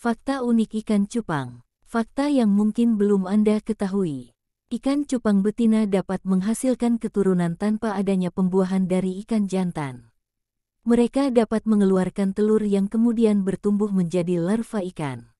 Fakta unik ikan cupang. Fakta yang mungkin belum Anda ketahui. Ikan cupang betina dapat menghasilkan keturunan tanpa adanya pembuahan dari ikan jantan. Mereka dapat mengeluarkan telur yang kemudian bertumbuh menjadi larva ikan.